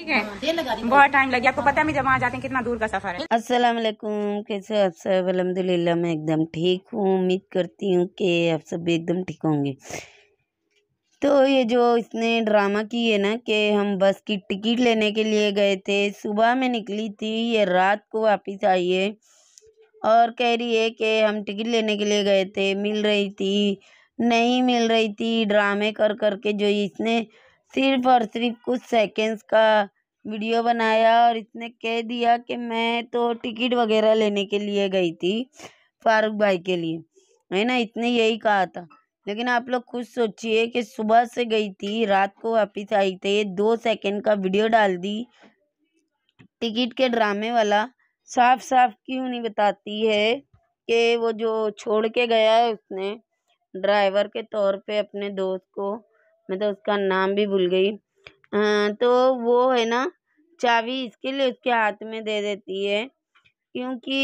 ठीक है हाँ, बहुत टाइम लगे आपको पता है जब जाते हैं कितना दूर का सफर है कैसे आप सब मैं एकदम ठीक हूँ उम्मीद करती हूँ कि आप सब भी एकदम ठीक होंगे तो ये जो इसने ड्रामा की है ना कि हम बस की टिकट लेने के लिए गए थे सुबह में निकली थी ये रात को वापस आई है और कह रही है कि हम टिकट लेने के लिए गए थे मिल रही थी नहीं मिल रही थी ड्रामे कर कर के जो इसने सिर्फ और सिर्फ कुछ सेकेंड्स का वीडियो बनाया और इसने कह दिया कि मैं तो टिकट वगैरह लेने के लिए गई थी फारूक भाई के लिए है ना इसने यही कहा था लेकिन आप लोग खुद सोचिए कि सुबह से गई थी रात को वापस आई थी दो सेकंड का वीडियो डाल दी टिकट के ड्रामे वाला साफ साफ क्यों नहीं बताती है कि वो जो छोड़ के गया है उसने ड्राइवर के तौर पे अपने दोस्त को मैं तो उसका नाम भी भूल गई तो वो है ना चाबी इसके लिए उसके हाथ में दे देती है क्योंकि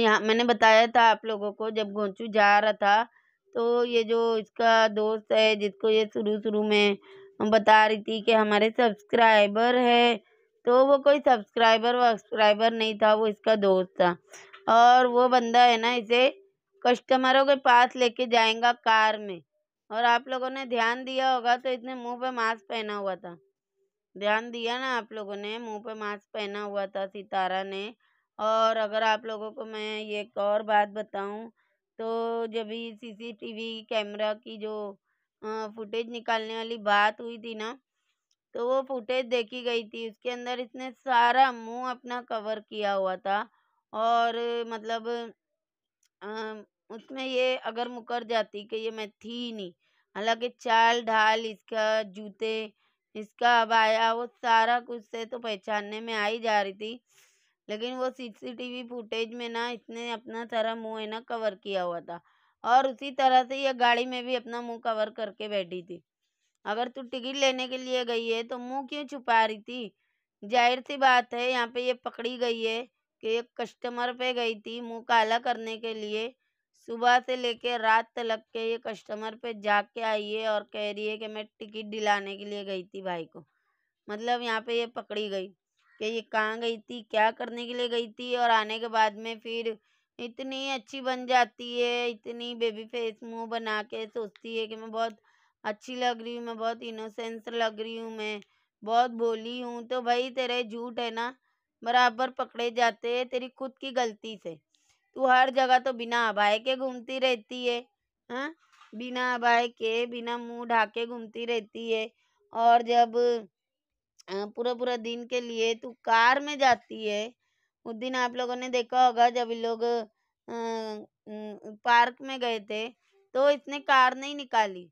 यहाँ मैंने बताया था आप लोगों को जब गोंचू जा रहा था तो ये जो इसका दोस्त है जिसको ये शुरू शुरू में बता रही थी कि हमारे सब्सक्राइबर है तो वो कोई सब्सक्राइबर वब्सक्राइबर नहीं था वो इसका दोस्त था और वो बंदा है ना इसे कस्टमरों के पास लेके जाएगा कार में और आप लोगों ने ध्यान दिया होगा तो इसने मुंह पे मास्क पहना हुआ था ध्यान दिया ना आप लोगों ने मुंह पे मास्क पहना हुआ था सितारा ने और अगर आप लोगों को मैं ये एक और बात बताऊं तो जब ही सीसीटीवी कैमरा की जो फुटेज निकालने वाली बात हुई थी ना तो वो फुटेज देखी गई थी उसके अंदर इसने सारा मुंह अपना कवर किया हुआ था और मतलब उसमें ये अगर मुकर जाती कि ये मैं थी ही नहीं हालांकि चाल ढाल इसका जूते इसका अबाया वो सारा कुछ से तो पहचानने में आई जा रही थी लेकिन वो सीसीटीवी फुटेज में ना इसने अपना सारा मुंह है ना कवर किया हुआ था और उसी तरह से यह गाड़ी में भी अपना मुंह कवर करके बैठी थी अगर तू टिकट लेने के लिए गई है तो मुंह क्यों छुपा रही थी जाहिर सी बात है यहाँ पे ये पकड़ी गई है कि एक कस्टमर पे गई थी मुंह काला करने के लिए सुबह से लेके रात तक के ये कस्टमर पे जाके आई है और कह रही है कि मैं टिकट दिलाने के लिए गई थी भाई को मतलब यहाँ पे ये पकड़ी गई कि ये कहाँ गई थी क्या करने के लिए गई थी और आने के बाद में फिर इतनी अच्छी बन जाती है इतनी बेबी फेस मुंह बना के सोचती है कि मैं बहुत अच्छी लग रही हूँ मैं बहुत इनोसेंस लग रही हूँ मैं बहुत बोली हूँ तो भाई तेरे झूठ है ना बराबर पकड़े जाते हैं तेरी खुद की गलती से तू हर जगह तो बिना अभाय के घूमती रहती है हाँ बिना अभाय के बिना मुंह ढाके घूमती रहती है और जब पूरा पूरा दिन के लिए तू कार में जाती है उस दिन आप लोगों ने देखा होगा जब लोग पार्क में गए थे तो इसने कार नहीं निकाली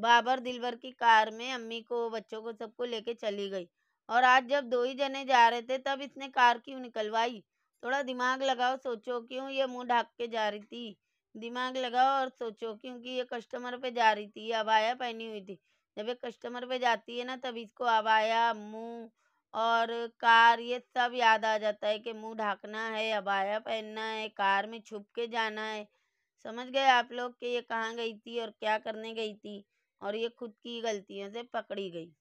बाबर दिलवर की कार में अम्मी को बच्चों को सबको लेके चली गई और आज जब दो ही जने जा रहे थे तब इसने कार क्यों निकलवाई थोड़ा दिमाग लगाओ सोचो क्यों ये मुंह ढाक के जा रही थी दिमाग लगाओ और सोचो क्योंकि ये कस्टमर पे जा रही थी अबाया पहनी हुई थी जब ये कस्टमर पे जाती है ना तब इसको अबाया मुंह और कार ये सब याद आ जाता है कि मुंह ढाकना है अबाया पहनना है कार में छुप के जाना है समझ गए आप लोग कि ये कहाँ गई थी और क्या करने गई थी और ये खुद की गलतियों से पकड़ी गई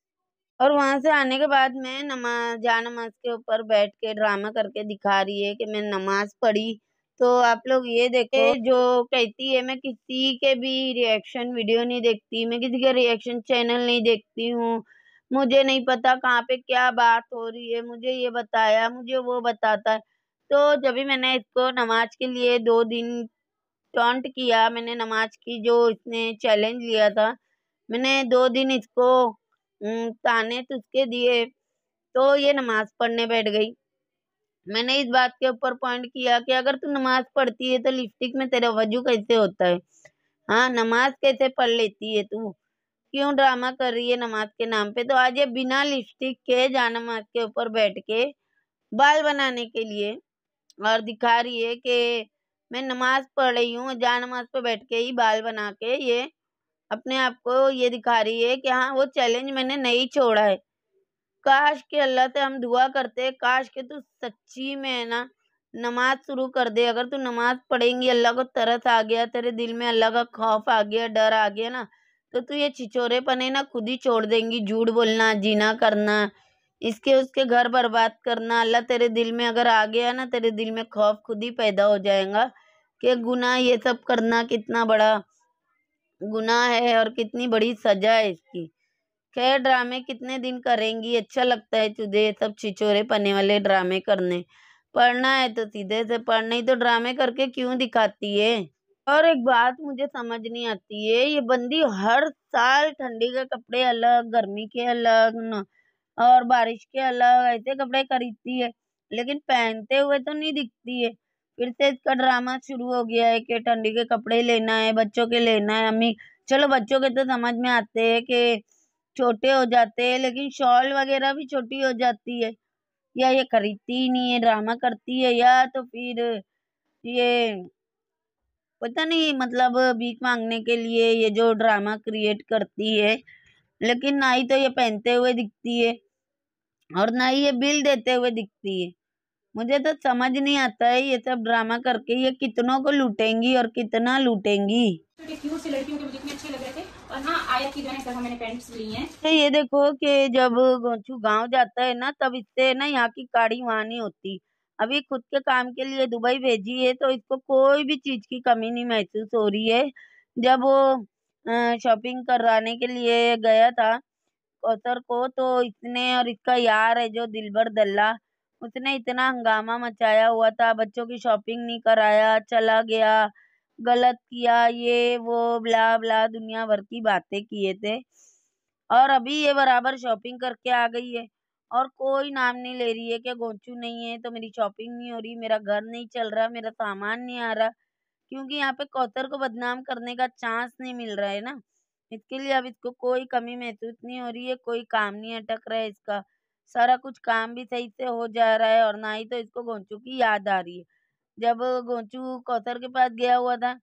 और वहाँ से आने के बाद मैं नमाज जा नमाज के ऊपर बैठ के ड्रामा करके दिखा रही है कि मैं नमाज पढ़ी तो आप लोग ये देखो जो कहती है मैं किसी के भी रिएक्शन वीडियो नहीं देखती मैं किसी के रिएक्शन चैनल नहीं देखती हूँ मुझे नहीं पता कहाँ पे क्या बात हो रही है मुझे ये बताया मुझे वो बताता है तो जब भी मैंने इसको नमाज के लिए दो दिन टॉन्ट किया मैंने नमाज की जो इसने चैलेंज लिया था मैंने दो दिन इसको ताने तुझके दिए तो ये नमाज पढ़ने बैठ गई मैंने इस बात के ऊपर पॉइंट किया कि अगर तू नमाज पढ़ती है तो लिपस्टिक में तेरा वजू कैसे होता है हाँ नमाज कैसे पढ़ लेती है तू क्यों ड्रामा कर रही है नमाज के नाम पे तो आज ये बिना लिपस्टिक के नमाज के ऊपर बैठ के बाल बनाने के लिए और दिखा रही है कि मैं नमाज पढ़ रही हूँ नमाज पे बैठ के ही बाल बना के ये अपने आप को ये दिखा रही है कि हाँ वो चैलेंज मैंने नहीं छोड़ा है काश के अल्लाह से हम दुआ करते काश के तू सच्ची में है ना नमाज शुरू कर दे अगर तू नमाज पढ़ेंगी अल्लाह को तरस आ गया तेरे दिल में अल्लाह का खौफ आ गया डर आ गया ना तो तू ये छिचोरे पने ना खुद ही छोड़ देंगी झूठ बोलना जीना करना इसके उसके घर बर्बाद करना अल्लाह तेरे दिल में अगर आ गया ना तेरे दिल में खौफ खुद ही पैदा हो जाएगा कि गुना ये सब करना कितना बड़ा गुना है और कितनी बड़ी सजा है इसकी खैर ड्रामे कितने दिन करेंगी अच्छा लगता है तुझे सब छिचोरे पने वाले ड्रामे करने पढ़ना है तो सीधे से पढ़ नहीं तो ड्रामे करके क्यों दिखाती है और एक बात मुझे समझ नहीं आती है ये बंदी हर साल ठंडी के कपड़े अलग गर्मी के अलग न और बारिश के अलग ऐसे कपड़े खरीदती है लेकिन पहनते हुए तो नहीं दिखती है फिर से इसका ड्रामा शुरू हो गया है कि ठंडी के कपड़े लेना है बच्चों के लेना है अम्मी चलो बच्चों के तो समझ में आते हैं कि छोटे हो जाते हैं लेकिन शॉल वगैरह भी छोटी हो जाती है या ये खरीदती ही नहीं है ड्रामा करती है या तो फिर ये पता नहीं मतलब भीख मांगने के लिए ये जो ड्रामा क्रिएट करती है लेकिन ना ही तो ये पहनते हुए दिखती है और ना ही ये बिल देते हुए दिखती है मुझे तो समझ नहीं आता है ये सब ड्रामा करके ये कितनों को लूटेंगी और कितना लूटेंगी तो ये देखो कि जब गोचू गांव जाता है ना तब इससे ना यहाँ की काढ़ी वहाँ नहीं होती अभी खुद के काम के लिए दुबई भेजी है तो इसको कोई भी चीज की कमी नहीं महसूस हो रही है जब वो शॉपिंग कराने के लिए गया था कौतर को तो इसने और इसका यार है जो दिलबर दल्ला उसने इतना हंगामा मचाया हुआ था बच्चों की शॉपिंग नहीं कराया चला गया गलत किया ये वो ब्ला ब्ला दुनिया भर की बातें किए थे और अभी ये बराबर शॉपिंग करके आ गई है और कोई नाम नहीं ले रही है कि गोचू नहीं है तो मेरी शॉपिंग नहीं हो रही मेरा घर नहीं चल रहा मेरा सामान नहीं आ रहा क्योंकि यहाँ पे कौतर को बदनाम करने का चांस नहीं मिल रहा है ना इसके लिए अब इसको कोई कमी महसूस नहीं हो रही है कोई काम नहीं अटक रहा है इसका सारा कुछ काम भी सही से हो जा रहा है और ना ही तो इसको गोंचू की याद आ रही है जब गोंचू कौसर के पास गया हुआ था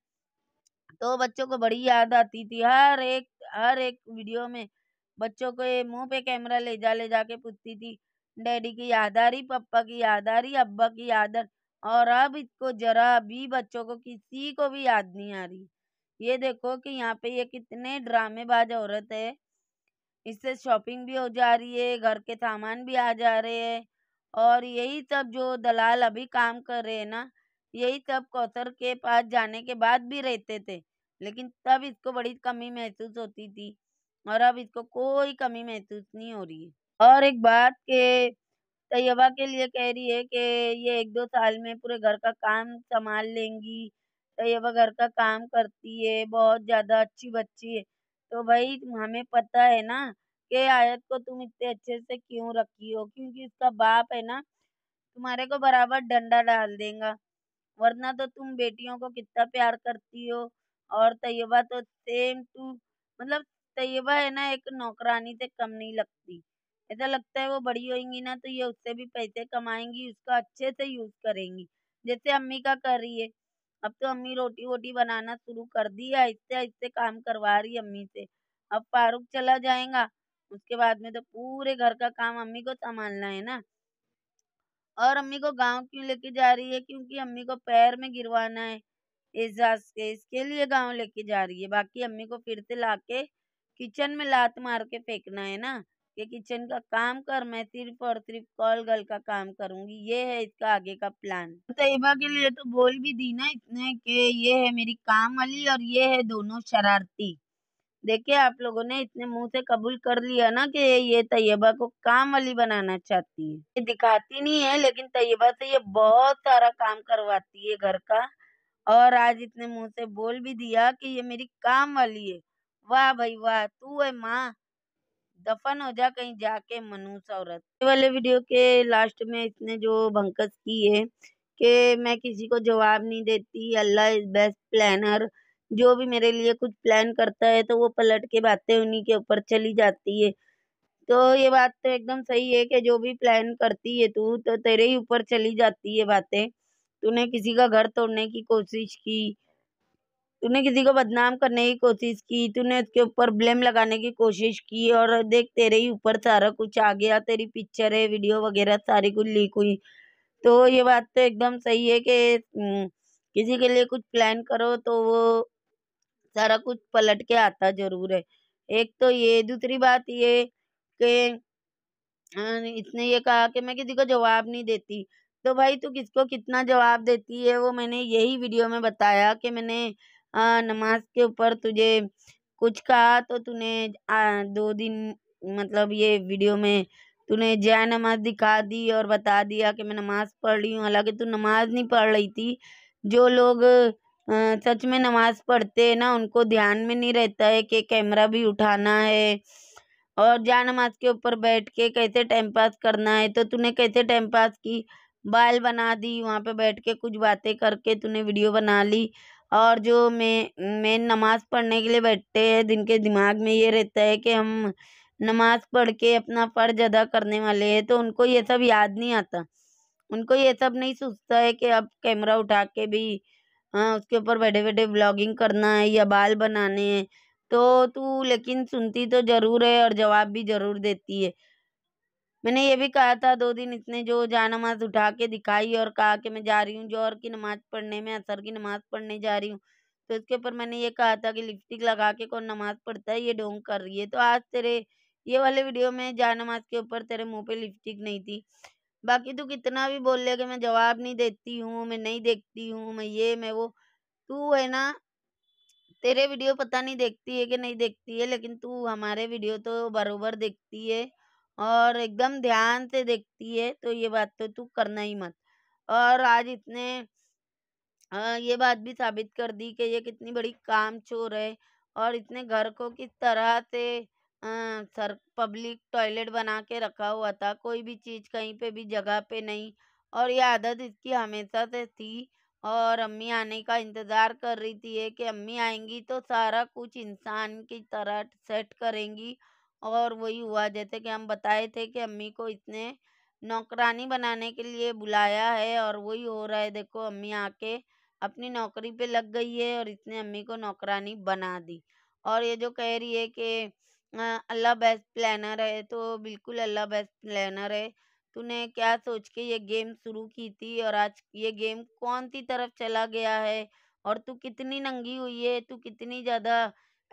तो बच्चों को बड़ी याद आती थी हर एक हर एक वीडियो में बच्चों के मुंह पे कैमरा ले जा ले जाके पूछती थी डैडी की याद आ रही पप्पा की याद आ रही अब्बा की याद आ रही और अब इसको जरा भी बच्चों को किसी को भी याद नहीं आ रही ये देखो कि यहाँ पे ये कितने ड्रामेबाज औरत है इससे शॉपिंग भी हो जा रही है घर के सामान भी आ जा रहे हैं और यही सब जो दलाल अभी काम कर रहे हैं ना यही सब कौसर के पास जाने के बाद भी रहते थे लेकिन तब इसको बड़ी कमी महसूस होती थी और अब इसको कोई कमी महसूस नहीं हो रही है और एक बात के तैयबा के लिए कह रही है कि ये एक दो साल में पूरे घर का काम संभाल लेंगी तैयबा घर का काम करती है बहुत ज़्यादा अच्छी बच्ची है तो भाई हमें पता है ना कि आयत को तुम इतने अच्छे से क्यों रखी हो क्योंकि इसका बाप है ना तुम्हारे को बराबर डंडा डाल देगा वरना तो तुम बेटियों को कितना प्यार करती हो और तयबा तो सेम टू मतलब तैयबा है ना एक नौकरानी से कम नहीं लगती ऐसा लगता है वो बड़ी होएंगी ना तो ये उससे भी पैसे कमाएंगी उसका अच्छे से यूज करेंगी जैसे अम्मी का कर रही है अब तो अम्मी रोटी वोटी बनाना शुरू कर दिया इससे इससे काम करवा रही अम्मी से अब फारूक चला जाएगा उसके बाद में तो पूरे घर का काम अम्मी को संभालना है ना और अम्मी को गांव क्यों लेके जा रही है क्योंकि अम्मी को पैर में गिरवाना है एजाज के इसके लिए गांव लेके जा रही है बाकी अम्मी को फिर से लाके किचन में लात मार के फेंकना है ना के किचन का काम कर मैं सिर्फ और सिर्फ कॉल गर्ल का काम करूंगी ये है इसका आगे का प्लान तैयबा के लिए तो बोल भी दी ना इतने के ये है मेरी काम वाली और ये है दोनों शरारती देखिए आप लोगों ने इतने मुंह से कबूल कर लिया ना कि ये तैयबा को काम वाली बनाना चाहती है ये दिखाती नहीं है लेकिन तैयबा से ये बहुत सारा काम करवाती है घर का और आज इतने मुंह से बोल भी दिया कि ये मेरी काम वाली है वाह भाई वाह तू है माँ दफन हो जा कहीं जाके मनुष औरत वाले वीडियो के लास्ट में इसने जो भंकस की है कि मैं किसी को जवाब नहीं देती अल्लाह इज बेस्ट प्लानर जो भी मेरे लिए कुछ प्लान करता है तो वो पलट के बातें उन्हीं के ऊपर चली जाती है तो ये बात तो एकदम सही है कि जो भी प्लान करती है तू तो तेरे ही ऊपर चली जाती है बातें तूने किसी का घर तोड़ने की कोशिश की तूने किसी को बदनाम करने की कोशिश की तूने उसके ऊपर ब्लेम लगाने की कोशिश की और देख तेरे ही ऊपर सारा कुछ आ गया तेरी पिक्चर है वीडियो वगैरह सारी कुछ लीक हुई तो ये बात तो एकदम सही है कि हम्म, किसी के लिए कुछ प्लान करो तो वो सारा कुछ पलट के आता ज़रूर है एक तो ये दूसरी बात ये कि इसने ये कहा कि मैं किसी को जवाब नहीं देती तो भाई तू किसको कितना जवाब देती है वो मैंने यही वीडियो में बताया कि मैंने आ, नमाज के ऊपर तुझे कुछ कहा तो तूने दो दिन मतलब ये वीडियो में तूने जय नमाज दिखा दी और बता दिया कि मैं नमाज़ पढ़ रही हूँ हालांकि तू नमाज नहीं पढ़ रही थी जो लोग सच में नमाज पढ़ते हैं ना उनको ध्यान में नहीं रहता है कि कैमरा भी उठाना है और जय नमाज के ऊपर बैठ के कैसे टाइम पास करना है तो तूने कैसे टाइम पास की बाल बना दी वहाँ पे बैठ के कुछ बातें करके तूने वीडियो बना ली और जो मैं मेन नमाज़ पढ़ने के लिए बैठते हैं जिनके दिमाग में ये रहता है कि हम नमाज़ पढ़ के अपना फ़र्ज अदा करने वाले हैं तो उनको ये सब याद नहीं आता उनको ये सब नहीं सोचता है कि अब कैमरा उठा के भी हाँ उसके ऊपर बैठे बैठे ब्लॉगिंग करना है या बाल बनाने हैं तो तू लेकिन सुनती तो ज़रूर है और जवाब भी ज़रूर देती है मैंने ये भी कहा था दो दिन इसने जो जा नमाज उठा के दिखाई और कहा कि मैं जा रही हूँ जोहर की नमाज पढ़ने में असर की नमाज पढ़ने जा रही हूँ तो इसके ऊपर मैंने ये कहा था कि लिपस्टिक लगा के कौन नमाज पढ़ता है ये ढोंग कर रही है तो आज तेरे ये वाले वीडियो में जा नमाज के ऊपर तेरे मुंह पे लिपस्टिक नहीं थी बाकी तू कितना भी बोल ले कि मैं जवाब नहीं देती हूँ मैं नहीं देखती हूँ मैं ये मैं वो तू है ना तेरे वीडियो पता नहीं देखती है कि नहीं देखती है लेकिन तू हमारे वीडियो तो बरोबर देखती है और एकदम ध्यान से देखती है तो ये बात तो तू करना ही मत और आज इतने ये बात भी साबित कर दी कि ये कितनी बड़ी काम चोर है और इतने घर को किस तरह से सर पब्लिक टॉयलेट बना के रखा हुआ था कोई भी चीज़ कहीं पे भी जगह पे नहीं और ये आदत इसकी हमेशा से थी और अम्मी आने का इंतज़ार कर रही थी कि अम्मी आएंगी तो सारा कुछ इंसान की तरह सेट करेंगी और वही हुआ जैसे कि हम बताए थे कि अम्मी को इसने नौकरानी बनाने के लिए बुलाया है और वही हो रहा है देखो अम्मी आके अपनी नौकरी पे लग गई है और इसने अम्मी को नौकरानी बना दी और ये जो कह रही है कि अल्लाह बेस्ट प्लानर है तो बिल्कुल अल्लाह बेस्ट प्लानर है तूने क्या सोच के ये गेम शुरू की थी और आज ये गेम कौन सी तरफ चला गया है और तू कितनी नंगी हुई है तू कितनी ज़्यादा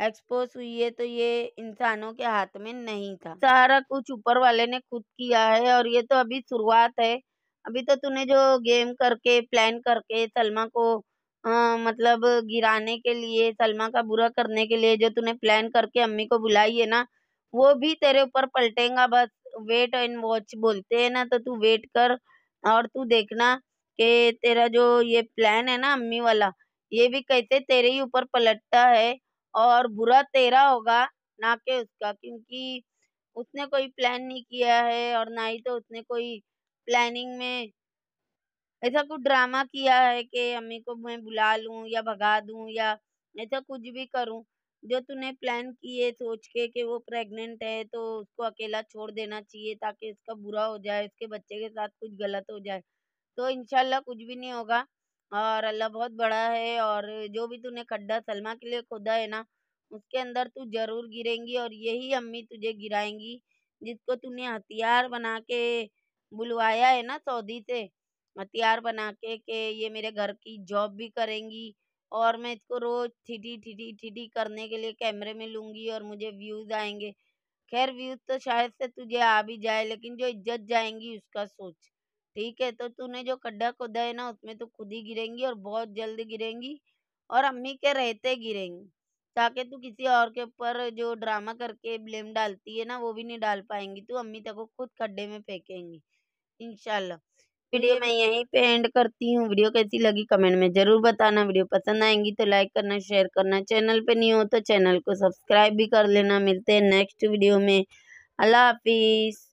एक्सपोज हुई है तो ये इंसानों के हाथ में नहीं था सारा कुछ ऊपर वाले ने खुद किया है और ये तो अभी शुरुआत है अभी तो तूने जो गेम करके प्लान करके सलमा को आ, मतलब गिराने के लिए सलमा का बुरा करने के लिए जो तूने प्लान करके अम्मी को बुलाई है ना वो भी तेरे ऊपर पलटेगा बस वेट एंड वॉच बोलते हैं ना तो तू वेट कर और तू देखना कि तेरा जो ये प्लान है ना अम्मी वाला ये भी कैसे तेरे ही ऊपर पलटता है और बुरा तेरा होगा ना के उसका क्योंकि उसने कोई प्लान नहीं किया है और ना ही तो उसने कोई प्लानिंग में ऐसा कुछ ड्रामा किया है कि अम्मी को मैं बुला लूँ या भगा दूँ या ऐसा कुछ भी करूँ जो तूने प्लान किए सोच के कि वो प्रेग्नेंट है तो उसको अकेला छोड़ देना चाहिए ताकि उसका बुरा हो जाए उसके बच्चे के साथ कुछ गलत हो जाए तो इनशाला कुछ भी नहीं होगा और अल्लाह बहुत बड़ा है और जो भी तूने खड्डा सलमा के लिए खोदा है ना उसके अंदर तू जरूर गिरेंगी और यही अम्मी तुझे गिराएंगी जिसको तूने हथियार बना के बुलवाया है ना सऊदी से हथियार बना के के ये मेरे घर की जॉब भी करेंगी और मैं इसको रोज ठीठी ठीठी ठीठी करने के लिए कैमरे में लूँगी और मुझे व्यूज़ आएंगे खैर व्यूज़ तो शायद से तुझे आ भी जाए लेकिन जो इज्जत जाएंगी उसका सोच ठीक है तो तूने जो खड्डा खोदा है ना उसमें तो खुद ही गिरेंगी और बहुत जल्द गिरेंगी और अम्मी के रहते गिरेंगी ताकि तू किसी और के ऊपर जो ड्रामा करके ब्लेम डालती है ना वो भी नहीं डाल पाएंगी तू अम्मी तक को खुद खड्डे में फेंकेंगी इनशाला तो वीडियो मैं यहीं पे एंड करती हूँ वीडियो कैसी लगी कमेंट में ज़रूर बताना वीडियो पसंद आएंगी तो लाइक करना शेयर करना चैनल पे नहीं हो तो चैनल को सब्सक्राइब भी कर लेना मिलते हैं नेक्स्ट वीडियो में अल्लाह हाफिज़